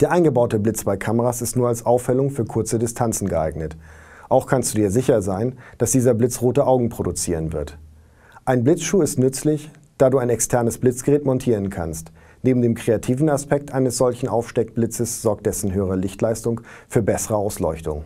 Der eingebaute Blitz bei Kameras ist nur als Aufhellung für kurze Distanzen geeignet. Auch kannst du dir sicher sein, dass dieser Blitz rote Augen produzieren wird. Ein Blitzschuh ist nützlich, da du ein externes Blitzgerät montieren kannst. Neben dem kreativen Aspekt eines solchen Aufsteckblitzes sorgt dessen höhere Lichtleistung für bessere Ausleuchtung.